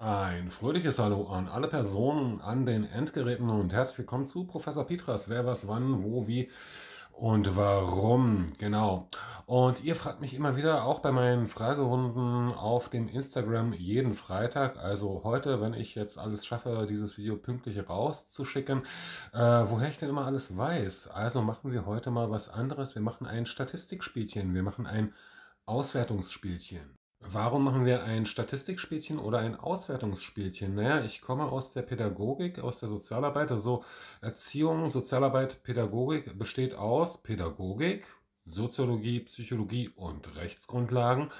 Ein fröhliches Hallo an alle Personen an den Endgeräten und herzlich willkommen zu Professor Petras. Wer was, wann, wo, wie und warum. Genau. Und ihr fragt mich immer wieder, auch bei meinen Fragerunden auf dem Instagram jeden Freitag, also heute, wenn ich jetzt alles schaffe, dieses Video pünktlich rauszuschicken, äh, woher ich denn immer alles weiß. Also machen wir heute mal was anderes. Wir machen ein Statistikspielchen. Wir machen ein Auswertungsspielchen. Warum machen wir ein Statistikspielchen oder ein Auswertungsspielchen? Naja, ich komme aus der Pädagogik, aus der Sozialarbeit. Also Erziehung, Sozialarbeit, Pädagogik besteht aus Pädagogik, Soziologie, Psychologie und Rechtsgrundlagen.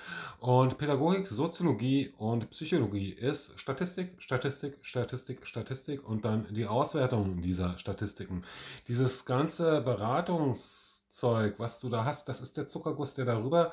Und Pädagogik, Soziologie und Psychologie ist Statistik, Statistik, Statistik, Statistik und dann die Auswertung dieser Statistiken. Dieses ganze Beratungs- Zeug, was du da hast, das ist der Zuckerguss, der darüber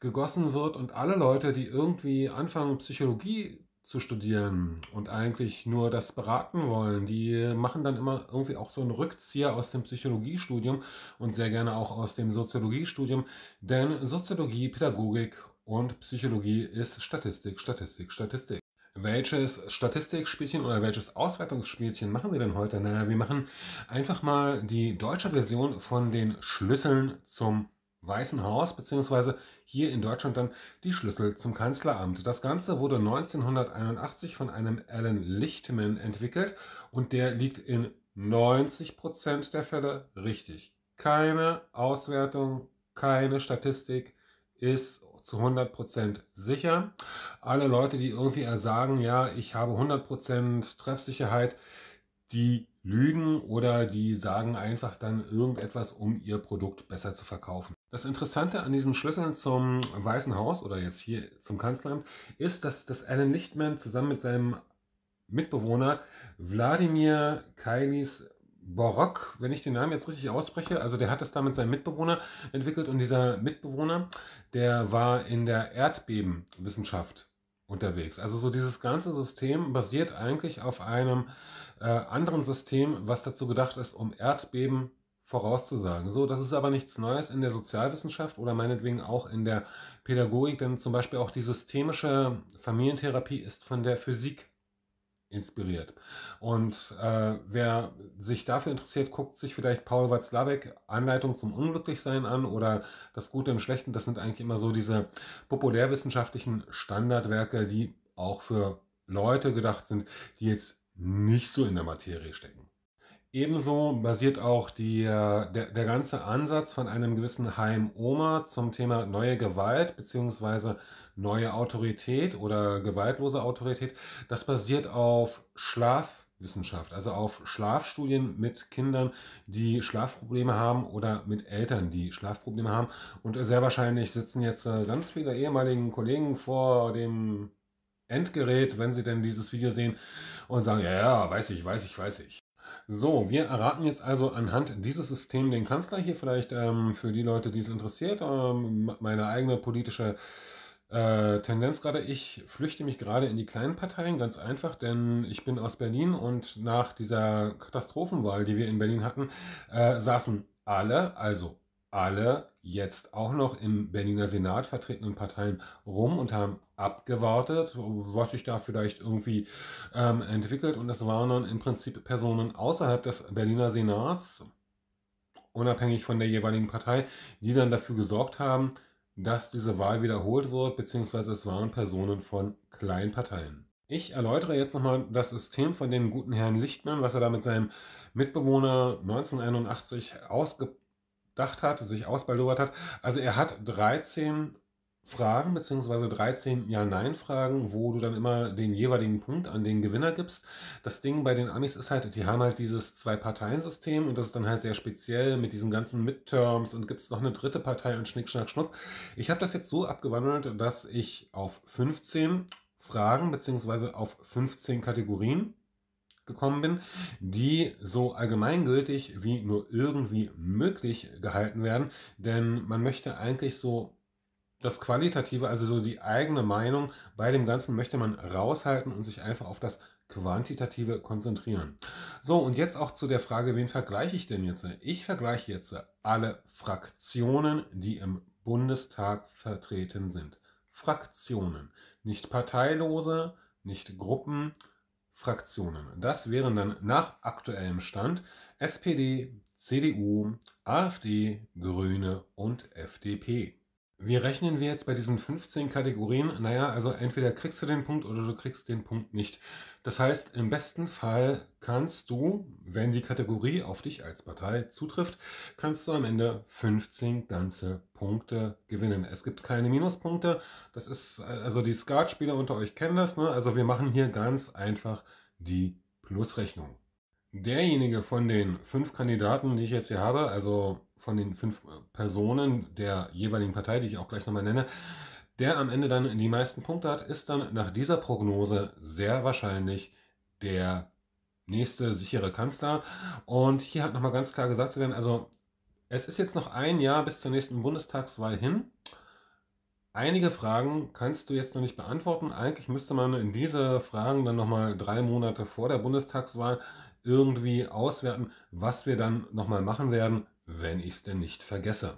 gegossen wird. Und alle Leute, die irgendwie anfangen, Psychologie zu studieren und eigentlich nur das beraten wollen, die machen dann immer irgendwie auch so einen Rückzieher aus dem Psychologiestudium und sehr gerne auch aus dem Soziologiestudium, denn Soziologie, Pädagogik und Psychologie ist Statistik, Statistik, Statistik. Welches Statistikspielchen oder welches Auswertungsspielchen machen wir denn heute? Naja, wir machen einfach mal die deutsche Version von den Schlüsseln zum Weißen Haus, beziehungsweise hier in Deutschland dann die Schlüssel zum Kanzleramt. Das Ganze wurde 1981 von einem Alan Lichtman entwickelt und der liegt in 90% der Fälle richtig. Keine Auswertung, keine Statistik ist zu 100% sicher. Alle Leute, die irgendwie sagen, ja, ich habe 100% Treffsicherheit, die lügen oder die sagen einfach dann irgendetwas, um ihr Produkt besser zu verkaufen. Das Interessante an diesen Schlüsseln zum Weißen Haus oder jetzt hier zum Kanzleramt ist, dass das Alan Lichtman zusammen mit seinem Mitbewohner Wladimir Kailis Borok, wenn ich den Namen jetzt richtig ausspreche, also der hat das damit mit seinem Mitbewohner entwickelt und dieser Mitbewohner, der war in der Erdbebenwissenschaft unterwegs. Also so dieses ganze System basiert eigentlich auf einem äh, anderen System, was dazu gedacht ist, um Erdbeben vorauszusagen. So, das ist aber nichts Neues in der Sozialwissenschaft oder meinetwegen auch in der Pädagogik, denn zum Beispiel auch die systemische Familientherapie ist von der Physik inspiriert. Und äh, wer sich dafür interessiert, guckt sich vielleicht Paul Watzlawick Anleitung zum Unglücklichsein an oder das Gute im Schlechten. Das sind eigentlich immer so diese populärwissenschaftlichen Standardwerke, die auch für Leute gedacht sind, die jetzt nicht so in der Materie stecken. Ebenso basiert auch die, äh, der, der ganze Ansatz von einem gewissen Heim Oma zum Thema neue Gewalt bzw. neue Autorität oder gewaltlose Autorität. Das basiert auf Schlaf Wissenschaft, also auf Schlafstudien mit Kindern, die Schlafprobleme haben oder mit Eltern, die Schlafprobleme haben. Und sehr wahrscheinlich sitzen jetzt äh, ganz viele ehemaligen Kollegen vor dem Endgerät, wenn sie denn dieses Video sehen und sagen, ja, ja, weiß ich, weiß ich, weiß ich. So, wir erraten jetzt also anhand dieses Systems den Kanzler hier vielleicht ähm, für die Leute, die es interessiert, ähm, meine eigene politische äh, äh, Tendenz gerade, ich flüchte mich gerade in die kleinen Parteien, ganz einfach, denn ich bin aus Berlin und nach dieser Katastrophenwahl, die wir in Berlin hatten, äh, saßen alle, also alle jetzt auch noch im Berliner Senat vertretenen Parteien rum und haben abgewartet, was sich da vielleicht irgendwie ähm, entwickelt. Und es waren dann im Prinzip Personen außerhalb des Berliner Senats, unabhängig von der jeweiligen Partei, die dann dafür gesorgt haben, dass diese Wahl wiederholt wird, beziehungsweise es waren Personen von kleinen Parteien. Ich erläutere jetzt nochmal das System von dem guten Herrn Lichtmann, was er da mit seinem Mitbewohner 1981 ausgedacht hat, sich ausbaldowert hat. Also er hat 13 Fragen beziehungsweise 13 Ja-Nein-Fragen, wo du dann immer den jeweiligen Punkt an den Gewinner gibst. Das Ding bei den Amis ist halt, die haben halt dieses Zwei-Parteien-System und das ist dann halt sehr speziell mit diesen ganzen Midterms und gibt es noch eine dritte Partei und Schnick, Schnack, Schnuck. Ich habe das jetzt so abgewandelt, dass ich auf 15 Fragen beziehungsweise auf 15 Kategorien gekommen bin, die so allgemeingültig wie nur irgendwie möglich gehalten werden, denn man möchte eigentlich so das Qualitative, also so die eigene Meinung bei dem Ganzen möchte man raushalten und sich einfach auf das Quantitative konzentrieren. So, und jetzt auch zu der Frage, wen vergleiche ich denn jetzt? Ich vergleiche jetzt alle Fraktionen, die im Bundestag vertreten sind. Fraktionen, nicht parteilose, nicht Gruppen, Fraktionen. Das wären dann nach aktuellem Stand SPD, CDU, AfD, Grüne und FDP. Wie rechnen wir jetzt bei diesen 15 Kategorien? Naja, also entweder kriegst du den Punkt oder du kriegst den Punkt nicht. Das heißt, im besten Fall kannst du, wenn die Kategorie auf dich als Partei zutrifft, kannst du am Ende 15 ganze Punkte gewinnen. Es gibt keine Minuspunkte. Das ist, also die Skatspieler unter euch kennen das. Ne? Also wir machen hier ganz einfach die Plusrechnung. Derjenige von den fünf Kandidaten, die ich jetzt hier habe, also von den fünf äh, Personen der jeweiligen Partei, die ich auch gleich nochmal nenne, der am Ende dann die meisten Punkte hat, ist dann nach dieser Prognose sehr wahrscheinlich der nächste sichere Kanzler. Und hier hat nochmal ganz klar gesagt zu werden, also es ist jetzt noch ein Jahr bis zur nächsten Bundestagswahl hin. Einige Fragen kannst du jetzt noch nicht beantworten. Eigentlich müsste man in diese Fragen dann nochmal drei Monate vor der Bundestagswahl irgendwie auswerten, was wir dann nochmal machen werden, wenn ich es denn nicht vergesse.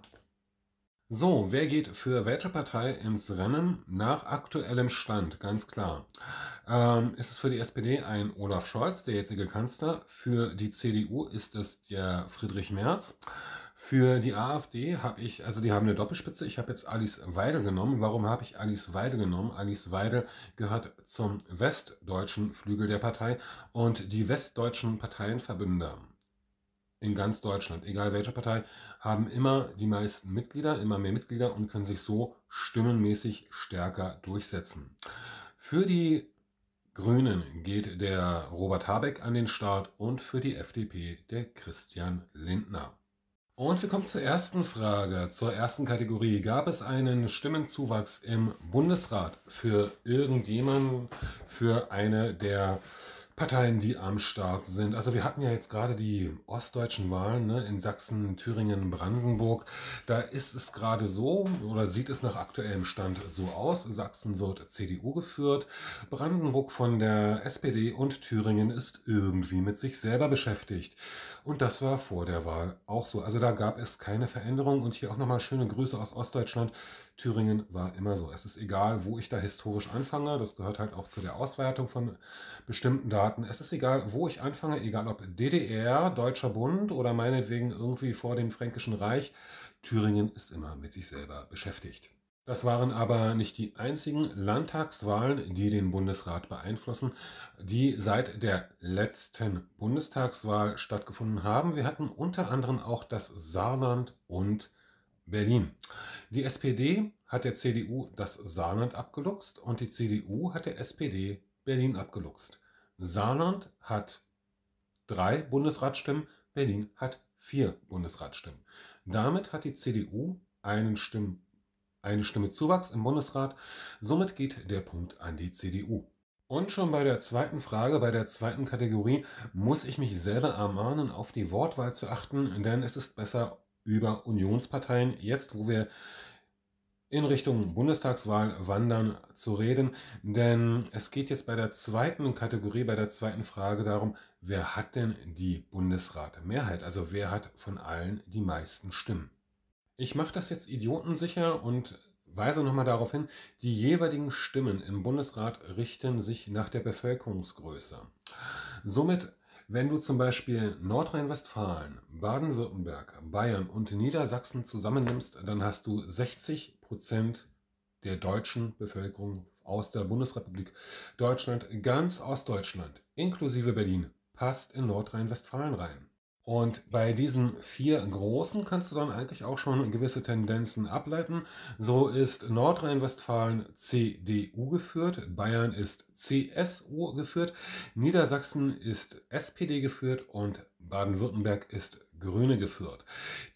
So, wer geht für welche Partei ins Rennen? Nach aktuellem Stand, ganz klar. Ähm, ist es für die SPD ein Olaf Scholz, der jetzige Kanzler? Für die CDU ist es der Friedrich Merz. Für die AfD habe ich, also die haben eine Doppelspitze, ich habe jetzt Alice Weidel genommen. Warum habe ich Alice Weidel genommen? Alice Weidel gehört zum westdeutschen Flügel der Partei und die westdeutschen Parteienverbünde in ganz Deutschland, egal welcher Partei, haben immer die meisten Mitglieder, immer mehr Mitglieder und können sich so stimmenmäßig stärker durchsetzen. Für die Grünen geht der Robert Habeck an den Start und für die FDP der Christian Lindner. Und wir kommen zur ersten Frage, zur ersten Kategorie. Gab es einen Stimmenzuwachs im Bundesrat für irgendjemanden, für eine der äh, Parteien, die am Start sind. Also wir hatten ja jetzt gerade die ostdeutschen Wahlen ne, in Sachsen, Thüringen, Brandenburg. Da ist es gerade so oder sieht es nach aktuellem Stand so aus. Sachsen wird CDU geführt, Brandenburg von der SPD und Thüringen ist irgendwie mit sich selber beschäftigt. Und das war vor der Wahl auch so. Also da gab es keine Veränderung. Und hier auch nochmal schöne Grüße aus Ostdeutschland. Thüringen war immer so. Es ist egal, wo ich da historisch anfange. Das gehört halt auch zu der Auswertung von bestimmten Daten. Es ist egal, wo ich anfange, egal ob DDR, Deutscher Bund oder meinetwegen irgendwie vor dem Fränkischen Reich. Thüringen ist immer mit sich selber beschäftigt. Das waren aber nicht die einzigen Landtagswahlen, die den Bundesrat beeinflussen, die seit der letzten Bundestagswahl stattgefunden haben. Wir hatten unter anderem auch das Saarland und Berlin. Die SPD hat der CDU das Saarland abgeluchst und die CDU hat der SPD Berlin abgeluchst. Saarland hat drei Bundesratsstimmen, Berlin hat vier Bundesratsstimmen. Damit hat die CDU einen Stimmen eine Stimme Zuwachs im Bundesrat. Somit geht der Punkt an die CDU. Und schon bei der zweiten Frage, bei der zweiten Kategorie, muss ich mich selber ermahnen, auf die Wortwahl zu achten, denn es ist besser über Unionsparteien, jetzt wo wir in Richtung Bundestagswahl wandern, zu reden. Denn es geht jetzt bei der zweiten Kategorie, bei der zweiten Frage darum, wer hat denn die Bundesratmehrheit? Also wer hat von allen die meisten Stimmen? ich mache das jetzt idiotensicher und weise nochmal darauf hin, die jeweiligen Stimmen im Bundesrat richten sich nach der Bevölkerungsgröße. Somit, wenn du zum Beispiel Nordrhein-Westfalen, Baden-Württemberg, Bayern und Niedersachsen zusammennimmst, dann hast du 60 Prozent der deutschen Bevölkerung aus der Bundesrepublik Deutschland, ganz Ostdeutschland, inklusive Berlin, passt in Nordrhein-Westfalen rein. Und bei diesen vier großen kannst du dann eigentlich auch schon gewisse Tendenzen ableiten. So ist Nordrhein-Westfalen CDU geführt, Bayern ist CSU geführt, Niedersachsen ist SPD geführt und Baden-Württemberg ist Grüne geführt.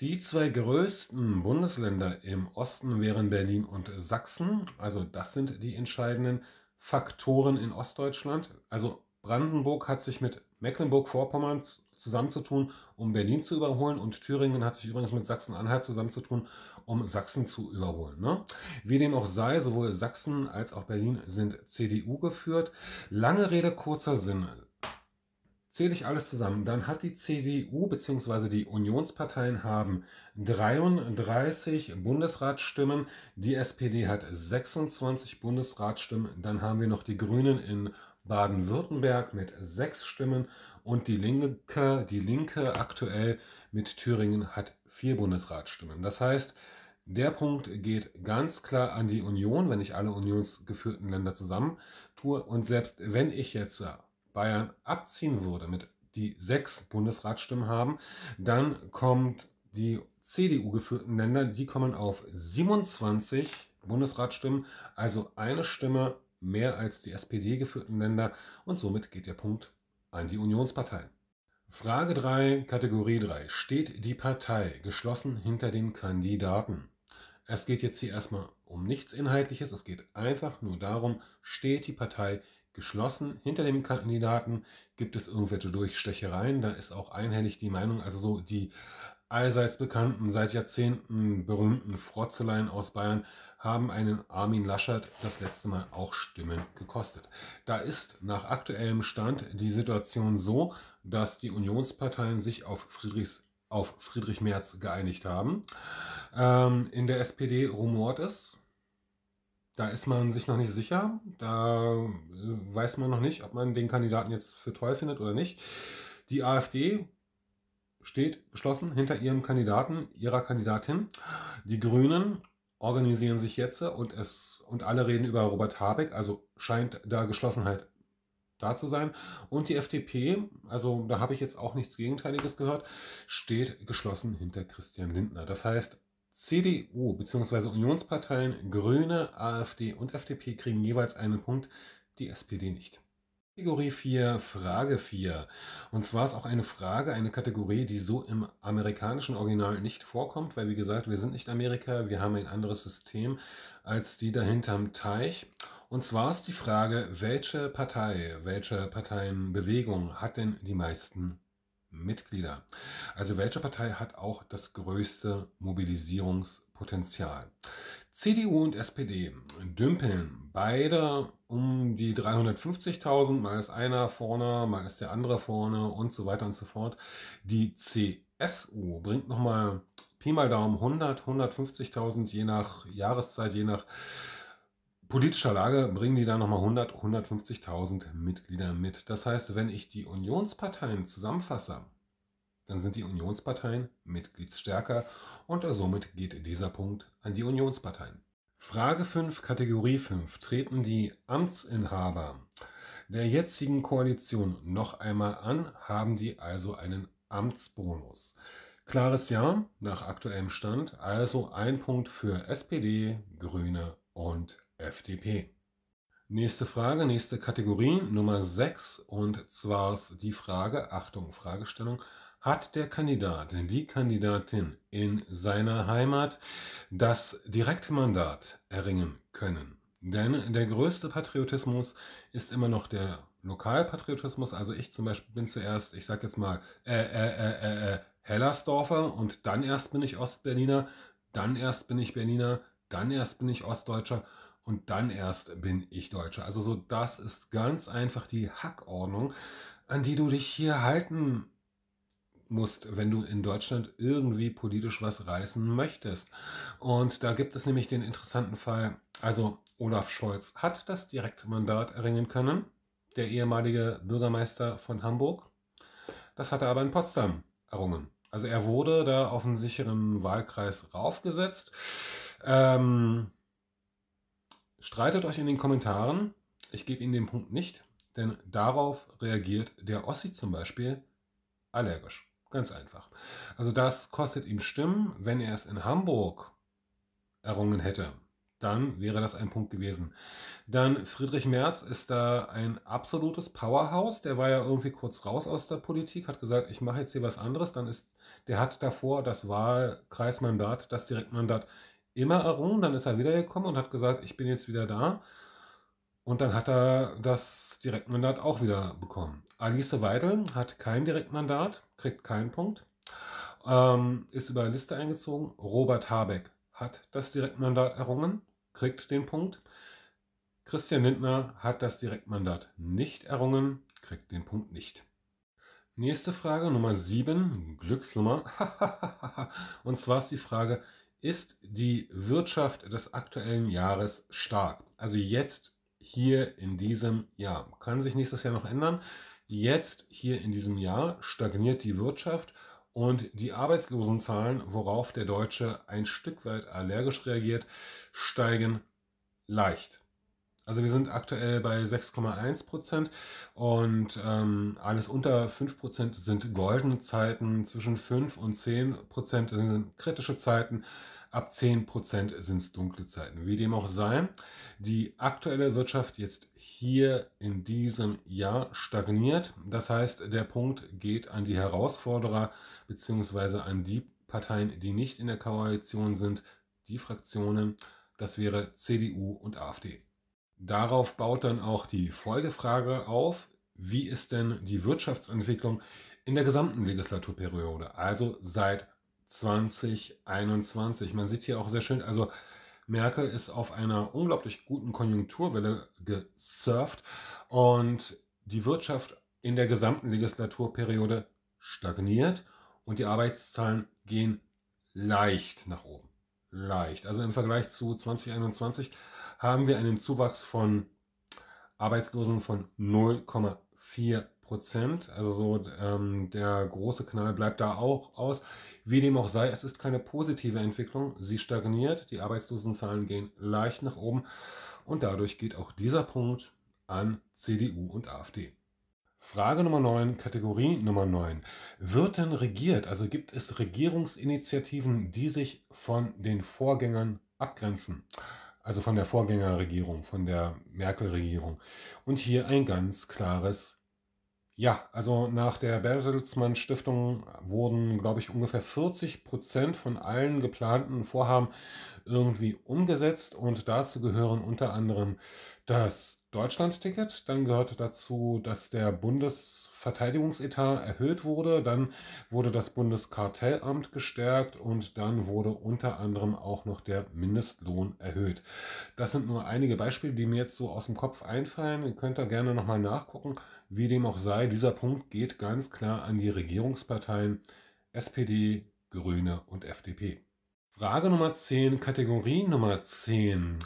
Die zwei größten Bundesländer im Osten wären Berlin und Sachsen. Also das sind die entscheidenden Faktoren in Ostdeutschland. Also Brandenburg hat sich mit Mecklenburg-Vorpommern zusammenzutun, um Berlin zu überholen. Und Thüringen hat sich übrigens mit Sachsen-Anhalt zusammenzutun, um Sachsen zu überholen. Ne? Wie dem auch sei, sowohl Sachsen als auch Berlin sind CDU geführt. Lange Rede, kurzer Sinn. Zähle ich alles zusammen, dann hat die CDU bzw. die Unionsparteien haben 33 Bundesratsstimmen, die SPD hat 26 Bundesratsstimmen, dann haben wir noch die Grünen in Baden-Württemberg mit sechs Stimmen und die Linke, die Linke aktuell mit Thüringen hat vier Bundesratsstimmen. Das heißt, der Punkt geht ganz klar an die Union, wenn ich alle unionsgeführten Länder zusammentue. Und selbst wenn ich jetzt äh, Bayern abziehen würde, mit die sechs Bundesratsstimmen haben, dann kommt die CDU-geführten Länder, die kommen auf 27 Bundesratstimmen, also eine Stimme mehr als die SPD geführten Länder und somit geht der Punkt an die Unionsparteien. Frage 3, Kategorie 3. Steht die Partei geschlossen hinter den Kandidaten? Es geht jetzt hier erstmal um nichts Inhaltliches, es geht einfach nur darum, steht die Partei geschlossen hinter dem Kandidaten? Gibt es irgendwelche Durchstechereien? Da ist auch einhellig die Meinung, also so die allseits bekannten, seit Jahrzehnten berühmten Frotzeleien aus Bayern haben einen Armin Laschet das letzte Mal auch Stimmen gekostet. Da ist nach aktuellem Stand die Situation so, dass die Unionsparteien sich auf Friedrichs auf Friedrich Merz geeinigt haben. Ähm, in der SPD rumort es. Da ist man sich noch nicht sicher. Da äh, weiß man noch nicht, ob man den Kandidaten jetzt für toll findet oder nicht. Die AfD steht geschlossen hinter ihrem Kandidaten, ihrer Kandidatin. Die Grünen organisieren sich jetzt und es und alle reden über Robert Habeck, also scheint da Geschlossenheit da zu sein. Und die FDP, also da habe ich jetzt auch nichts Gegenteiliges gehört, steht geschlossen hinter Christian Lindner. Das heißt, CDU bzw. Unionsparteien, Grüne, AfD und FDP kriegen jeweils einen Punkt, die SPD nicht. Kategorie 4, Frage 4. Und zwar ist auch eine Frage eine Kategorie, die so im amerikanischen Original nicht vorkommt, weil wie gesagt, wir sind nicht Amerika, wir haben ein anderes System als die dahinterm Teich. Und zwar ist die Frage, welche Partei, welche Parteienbewegung hat denn die meisten Mitglieder? Also welche Partei hat auch das größte Mobilisierungspotenzial? CDU und SPD dümpeln beide um die 350.000, mal ist einer vorne, mal ist der andere vorne und so weiter und so fort. Die CSU bringt nochmal Pi mal Daumen 100, 150.000, je nach Jahreszeit, je nach politischer Lage, bringen die da nochmal 100, 150.000 Mitglieder mit. Das heißt, wenn ich die Unionsparteien zusammenfasse, dann sind die Unionsparteien mitgliedsstärker und somit geht dieser Punkt an die Unionsparteien. Frage 5, Kategorie 5. Treten die Amtsinhaber der jetzigen Koalition noch einmal an, haben die also einen Amtsbonus. Klares Ja nach aktuellem Stand, also ein Punkt für SPD, Grüne und FDP. Nächste Frage, nächste Kategorie, Nummer 6, und zwar ist die Frage, Achtung, Fragestellung, hat der Kandidat, die Kandidatin in seiner Heimat das direkte Mandat erringen können. Denn der größte Patriotismus ist immer noch der Lokalpatriotismus. Also ich zum Beispiel bin zuerst, ich sag jetzt mal, äh, äh, äh, äh, Hellersdorfer und dann erst bin ich Ostberliner, dann erst bin ich Berliner, dann erst bin ich Ostdeutscher und dann erst bin ich Deutscher. Also so, das ist ganz einfach die Hackordnung, an die du dich hier halten musst, wenn du in Deutschland irgendwie politisch was reißen möchtest. Und da gibt es nämlich den interessanten Fall, also Olaf Scholz hat das Direktmandat erringen können, der ehemalige Bürgermeister von Hamburg. Das hat er aber in Potsdam errungen. Also er wurde da auf einen sicheren Wahlkreis raufgesetzt. Ähm, streitet euch in den Kommentaren. Ich gebe Ihnen den Punkt nicht, denn darauf reagiert der Ossi zum Beispiel allergisch. Ganz einfach. Also das kostet ihm Stimmen. Wenn er es in Hamburg errungen hätte, dann wäre das ein Punkt gewesen. Dann Friedrich Merz ist da ein absolutes Powerhouse. Der war ja irgendwie kurz raus aus der Politik, hat gesagt, ich mache jetzt hier was anderes. Dann ist, der hat davor das Wahlkreismandat, das Direktmandat immer errungen. Dann ist er wiedergekommen und hat gesagt, ich bin jetzt wieder da. Und dann hat er das Direktmandat auch wieder bekommen. Alice Weidel hat kein Direktmandat, kriegt keinen Punkt, ähm, ist über eine Liste eingezogen. Robert Habeck hat das Direktmandat errungen, kriegt den Punkt. Christian Lindner hat das Direktmandat nicht errungen, kriegt den Punkt nicht. Nächste Frage, Nummer 7, Glücksnummer. Und zwar ist die Frage, ist die Wirtschaft des aktuellen Jahres stark? Also jetzt hier in diesem Jahr. Kann sich nächstes Jahr noch ändern. Jetzt hier in diesem Jahr stagniert die Wirtschaft und die Arbeitslosenzahlen, worauf der Deutsche ein Stück weit allergisch reagiert, steigen leicht. Also wir sind aktuell bei 6,1 Prozent und ähm, alles unter 5 Prozent sind goldene Zeiten, zwischen 5 und 10 Prozent sind kritische Zeiten, Ab 10% sind es dunkle Zeiten. Wie dem auch sei, die aktuelle Wirtschaft jetzt hier in diesem Jahr stagniert. Das heißt, der Punkt geht an die Herausforderer bzw. an die Parteien, die nicht in der Koalition sind, die Fraktionen. Das wäre CDU und AfD. Darauf baut dann auch die Folgefrage auf, wie ist denn die Wirtschaftsentwicklung in der gesamten Legislaturperiode, also seit 2021. Man sieht hier auch sehr schön, also Merkel ist auf einer unglaublich guten Konjunkturwelle gesurft und die Wirtschaft in der gesamten Legislaturperiode stagniert und die Arbeitszahlen gehen leicht nach oben. Leicht. Also im Vergleich zu 2021 haben wir einen Zuwachs von Arbeitslosen von 0,4 Prozent. Also so ähm, der große Knall bleibt da auch aus. Wie dem auch sei, es ist keine positive Entwicklung. Sie stagniert, die Arbeitslosenzahlen gehen leicht nach oben und dadurch geht auch dieser Punkt an CDU und AfD. Frage Nummer 9, Kategorie Nummer 9. Wird denn regiert? Also gibt es Regierungsinitiativen, die sich von den Vorgängern abgrenzen? Also von der Vorgängerregierung, von der Merkel-Regierung. Und hier ein ganz klares ja, also nach der Bertelsmann Stiftung wurden, glaube ich, ungefähr 40 Prozent von allen geplanten Vorhaben irgendwie umgesetzt und dazu gehören unter anderem das Deutschland-Ticket, dann gehört dazu, dass der Bundes Verteidigungsetat erhöht wurde, dann wurde das Bundeskartellamt gestärkt und dann wurde unter anderem auch noch der Mindestlohn erhöht. Das sind nur einige Beispiele, die mir jetzt so aus dem Kopf einfallen. Ihr könnt da gerne nochmal nachgucken, wie dem auch sei. Dieser Punkt geht ganz klar an die Regierungsparteien SPD, Grüne und FDP. Frage Nummer 10, Kategorie Nummer 10.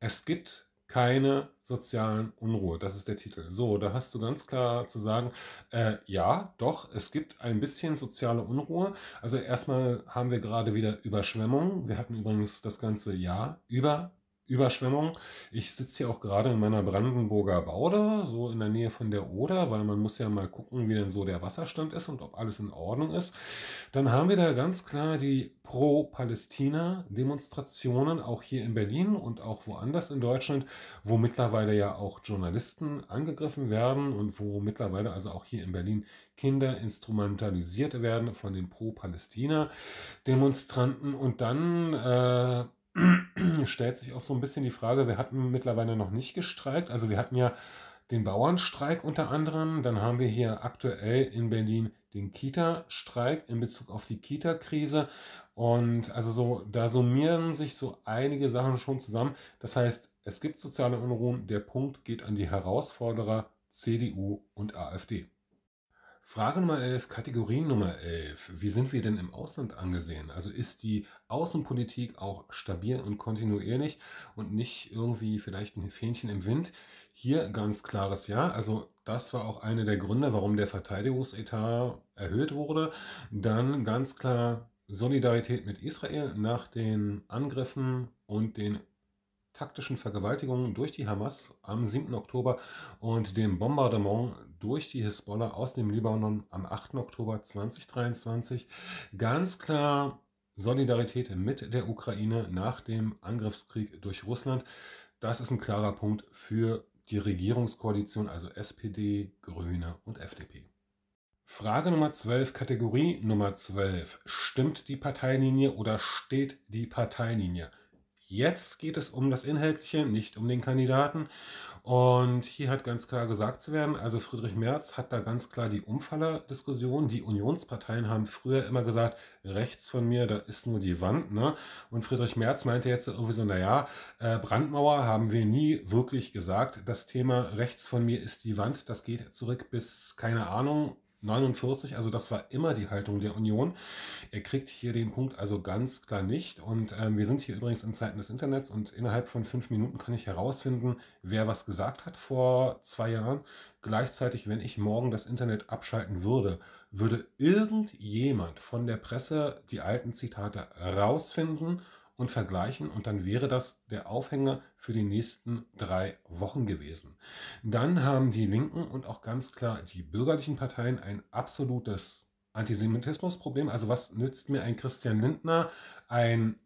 Es gibt keine sozialen Unruhe. Das ist der Titel. So, da hast du ganz klar zu sagen, äh, ja, doch, es gibt ein bisschen soziale Unruhe. Also erstmal haben wir gerade wieder Überschwemmungen. Wir hatten übrigens das ganze Jahr über Überschwemmung. Ich sitze hier auch gerade in meiner Brandenburger Baude, so in der Nähe von der Oder, weil man muss ja mal gucken, wie denn so der Wasserstand ist und ob alles in Ordnung ist. Dann haben wir da ganz klar die Pro-Palästina-Demonstrationen, auch hier in Berlin und auch woanders in Deutschland, wo mittlerweile ja auch Journalisten angegriffen werden und wo mittlerweile also auch hier in Berlin Kinder instrumentalisiert werden von den Pro-Palästina-Demonstranten. Und dann... Äh, stellt sich auch so ein bisschen die Frage, wir hatten mittlerweile noch nicht gestreikt. Also wir hatten ja den Bauernstreik unter anderem. Dann haben wir hier aktuell in Berlin den Kita-Streik in Bezug auf die Kita-Krise. Und also so, da summieren sich so einige Sachen schon zusammen. Das heißt, es gibt soziale Unruhen. Der Punkt geht an die Herausforderer CDU und AfD. Frage Nummer 11, Kategorie Nummer 11. Wie sind wir denn im Ausland angesehen? Also ist die Außenpolitik auch stabil und kontinuierlich und nicht irgendwie vielleicht ein Fähnchen im Wind? Hier ganz klares Ja. Also das war auch einer der Gründe, warum der Verteidigungsetat erhöht wurde. Dann ganz klar Solidarität mit Israel nach den Angriffen und den taktischen Vergewaltigungen durch die Hamas am 7. Oktober und dem Bombardement durch die Hisbollah aus dem Libanon am 8. Oktober 2023 ganz klar Solidarität mit der Ukraine nach dem Angriffskrieg durch Russland. Das ist ein klarer Punkt für die Regierungskoalition, also SPD, Grüne und FDP. Frage Nummer 12, Kategorie Nummer 12. Stimmt die Parteilinie oder steht die Parteilinie? Jetzt geht es um das Inhaltliche, nicht um den Kandidaten. Und hier hat ganz klar gesagt zu werden, also Friedrich Merz hat da ganz klar die Umfallerdiskussion. Die Unionsparteien haben früher immer gesagt, rechts von mir, da ist nur die Wand. Ne? Und Friedrich Merz meinte jetzt irgendwie so, naja, äh, Brandmauer haben wir nie wirklich gesagt. Das Thema rechts von mir ist die Wand, das geht zurück bis, keine Ahnung, 49. Also das war immer die Haltung der Union. Er kriegt hier den Punkt also ganz klar nicht. Und ähm, wir sind hier übrigens in Zeiten des Internets und innerhalb von fünf Minuten kann ich herausfinden, wer was gesagt hat vor zwei Jahren. Gleichzeitig, wenn ich morgen das Internet abschalten würde, würde irgendjemand von der Presse die alten Zitate rausfinden und vergleichen und dann wäre das der Aufhänger für die nächsten drei Wochen gewesen. Dann haben die Linken und auch ganz klar die bürgerlichen Parteien ein absolutes Antisemitismusproblem. Also was nützt mir ein Christian Lindner, ein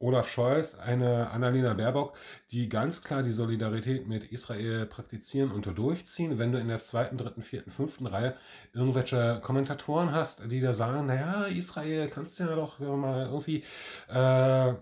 Olaf Scholz, eine Annalena Baerbock, die ganz klar die Solidarität mit Israel praktizieren und durchziehen. Wenn du in der zweiten, dritten, vierten, fünften Reihe irgendwelche Kommentatoren hast, die da sagen, naja, Israel kannst du ja doch mal irgendwie äh,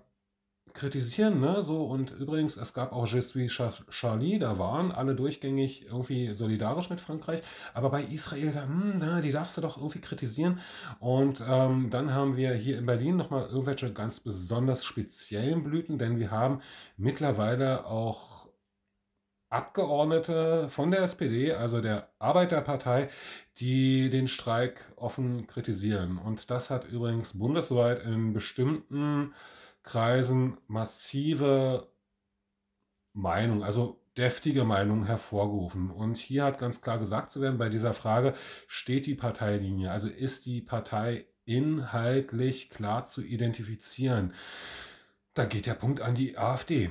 kritisieren, ne? So, und übrigens, es gab auch Je suis Charlie, da waren alle durchgängig irgendwie solidarisch mit Frankreich, aber bei Israel, da, mh, hm, na, die darfst du doch irgendwie kritisieren. Und ähm, dann haben wir hier in Berlin nochmal irgendwelche ganz besonders speziellen Blüten, denn wir haben mittlerweile auch Abgeordnete von der SPD, also der Arbeiterpartei, die den Streik offen kritisieren. Und das hat übrigens bundesweit in bestimmten Kreisen massive Meinung, also deftige Meinungen hervorgerufen. Und hier hat ganz klar gesagt zu werden, bei dieser Frage steht die Parteilinie, also ist die Partei inhaltlich klar zu identifizieren. Da geht der Punkt an die AfD.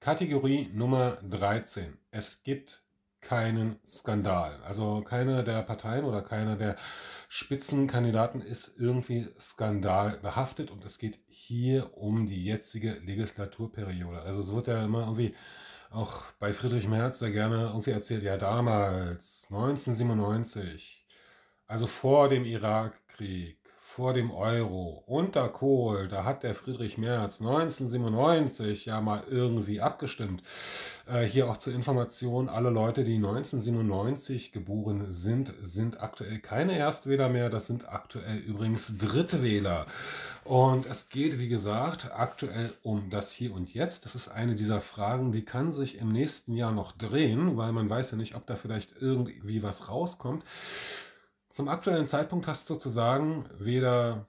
Kategorie Nummer 13. Es gibt keinen Skandal. Also keiner der Parteien oder keiner der Spitzenkandidaten ist irgendwie skandalbehaftet und es geht hier um die jetzige Legislaturperiode. Also es wird ja immer irgendwie auch bei Friedrich Merz sehr gerne irgendwie erzählt, ja damals, 1997, also vor dem Irakkrieg, vor dem Euro unter Kohl, da hat der Friedrich Merz 1997 ja mal irgendwie abgestimmt. Äh, hier auch zur Information, alle Leute, die 1997 geboren sind, sind aktuell keine Erstwähler mehr, das sind aktuell übrigens Drittwähler. Und es geht, wie gesagt, aktuell um das Hier und Jetzt. Das ist eine dieser Fragen, die kann sich im nächsten Jahr noch drehen, weil man weiß ja nicht, ob da vielleicht irgendwie was rauskommt. Zum aktuellen Zeitpunkt hast du sozusagen weder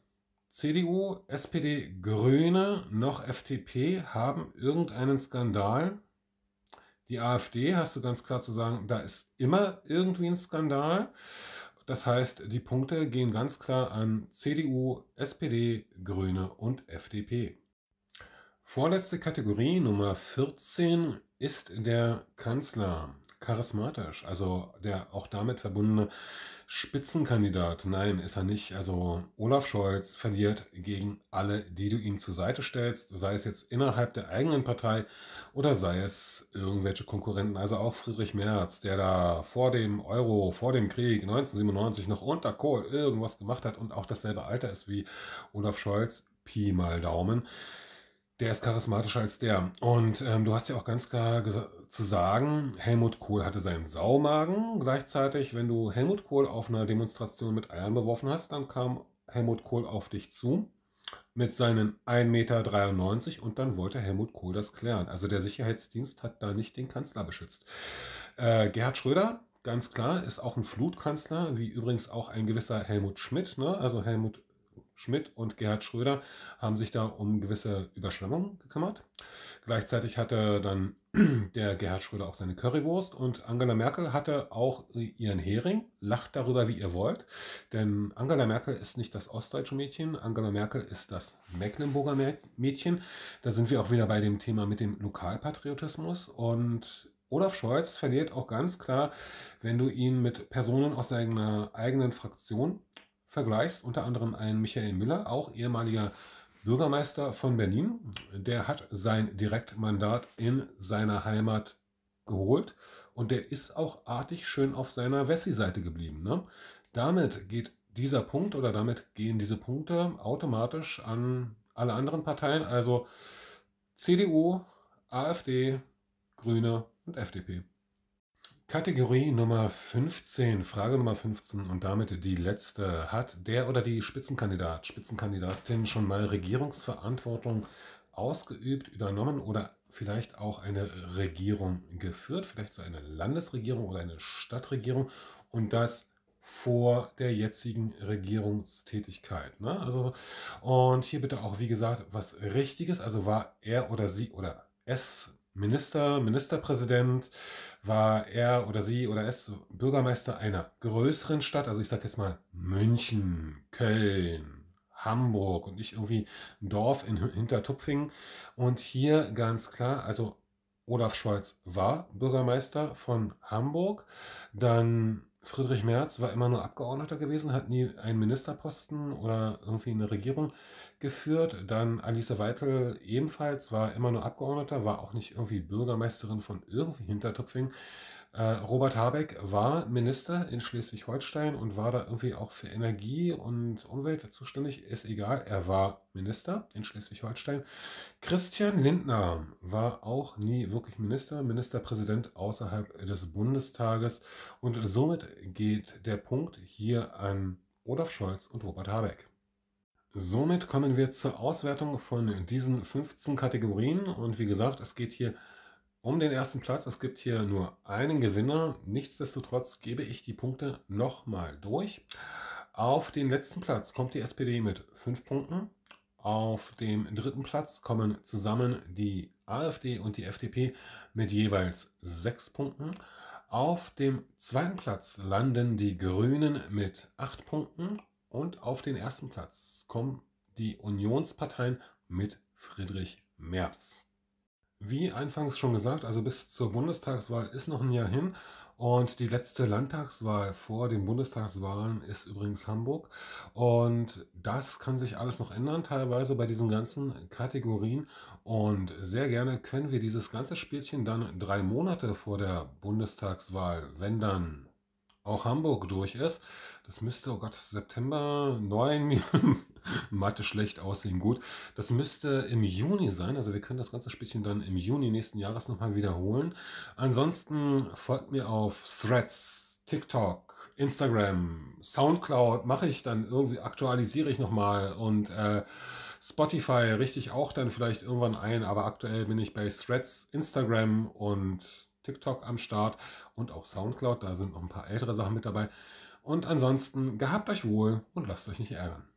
CDU, SPD, Grüne noch FDP haben irgendeinen Skandal. Die AfD hast du ganz klar zu sagen, da ist immer irgendwie ein Skandal. Das heißt, die Punkte gehen ganz klar an CDU, SPD, Grüne und FDP. Vorletzte Kategorie, Nummer 14, ist der Kanzler charismatisch. Also der auch damit verbundene Spitzenkandidat. Nein, ist er nicht. Also Olaf Scholz verliert gegen alle, die du ihm zur Seite stellst, sei es jetzt innerhalb der eigenen Partei oder sei es irgendwelche Konkurrenten. Also auch Friedrich Merz, der da vor dem Euro, vor dem Krieg 1997 noch unter Kohl irgendwas gemacht hat und auch dasselbe Alter ist wie Olaf Scholz, Pi mal Daumen der ist charismatischer als der. Und ähm, du hast ja auch ganz klar zu sagen, Helmut Kohl hatte seinen Saumagen. Gleichzeitig, wenn du Helmut Kohl auf einer Demonstration mit Eiern beworfen hast, dann kam Helmut Kohl auf dich zu mit seinen 1,93 Meter und dann wollte Helmut Kohl das klären. Also der Sicherheitsdienst hat da nicht den Kanzler beschützt. Äh, Gerhard Schröder, ganz klar, ist auch ein Flutkanzler, wie übrigens auch ein gewisser Helmut Schmidt. Ne? Also Helmut Schmidt und Gerhard Schröder haben sich da um gewisse Überschwemmungen gekümmert. Gleichzeitig hatte dann der Gerhard Schröder auch seine Currywurst und Angela Merkel hatte auch ihren Hering. Lacht darüber, wie ihr wollt, denn Angela Merkel ist nicht das ostdeutsche Mädchen, Angela Merkel ist das Mecklenburger Mädchen. Da sind wir auch wieder bei dem Thema mit dem Lokalpatriotismus und Olaf Scholz verliert auch ganz klar, wenn du ihn mit Personen aus seiner eigenen Fraktion vergleichst, unter anderem einen Michael Müller, auch ehemaliger Bürgermeister von Berlin, der hat sein Direktmandat in seiner Heimat geholt und der ist auch artig schön auf seiner Wessi-Seite geblieben. Ne? Damit geht dieser Punkt oder damit gehen diese Punkte automatisch an alle anderen Parteien, also CDU, AfD, Grüne und FDP. Kategorie Nummer 15, Frage Nummer 15 und damit die letzte. Hat der oder die Spitzenkandidat, Spitzenkandidatin schon mal Regierungsverantwortung ausgeübt, übernommen oder vielleicht auch eine Regierung geführt, vielleicht so eine Landesregierung oder eine Stadtregierung und das vor der jetzigen Regierungstätigkeit. Ne? Also, und hier bitte auch, wie gesagt, was Richtiges. Also war er oder sie oder es Minister, Ministerpräsident, war er oder sie oder es Bürgermeister einer größeren Stadt, also ich sage jetzt mal München, Köln, Hamburg und nicht irgendwie ein Dorf in Hintertupfingen. Und hier ganz klar, also Olaf Scholz war Bürgermeister von Hamburg, dann Friedrich Merz war immer nur Abgeordneter gewesen, hat nie einen Ministerposten oder irgendwie eine Regierung geführt. Dann Alice Weidel ebenfalls war immer nur Abgeordneter, war auch nicht irgendwie Bürgermeisterin von irgendwie Hintertupfing. Äh, Robert Habeck war Minister in Schleswig-Holstein und war da irgendwie auch für Energie und Umwelt zuständig. Ist egal, er war Minister in Schleswig-Holstein. Christian Lindner war auch nie wirklich Minister, Ministerpräsident außerhalb des Bundestages. Und somit geht der Punkt hier an Olaf Scholz und Robert Habeck. Somit kommen wir zur Auswertung von diesen 15 Kategorien. Und wie gesagt, es geht hier um um den ersten Platz. Es gibt hier nur einen Gewinner. Nichtsdestotrotz gebe ich die Punkte nochmal durch. Auf den letzten Platz kommt die SPD mit fünf Punkten. Auf dem dritten Platz kommen zusammen die AfD und die FDP mit jeweils sechs Punkten. Auf dem zweiten Platz landen die Grünen mit acht Punkten. Und auf den ersten Platz kommen die Unionsparteien mit Friedrich Merz. Wie anfangs schon gesagt, also bis zur Bundestagswahl ist noch ein Jahr hin und die letzte Landtagswahl vor den Bundestagswahlen ist übrigens Hamburg und das kann sich alles noch ändern teilweise bei diesen ganzen Kategorien und sehr gerne können wir dieses ganze Spielchen dann drei Monate vor der Bundestagswahl, wenn dann auch Hamburg durch ist. Das müsste, oh Gott, September 9, Mathe schlecht aussehen, gut. Das müsste im Juni sein, also wir können das ganze Spielchen dann im Juni nächsten Jahres nochmal wiederholen. Ansonsten folgt mir auf Threads, TikTok, Instagram, Soundcloud, mache ich dann irgendwie, aktualisiere ich nochmal und äh, Spotify richte ich auch dann vielleicht irgendwann ein, aber aktuell bin ich bei Threads, Instagram und TikTok am Start und auch Soundcloud. Da sind noch ein paar ältere Sachen mit dabei. Und ansonsten gehabt euch wohl und lasst euch nicht ärgern.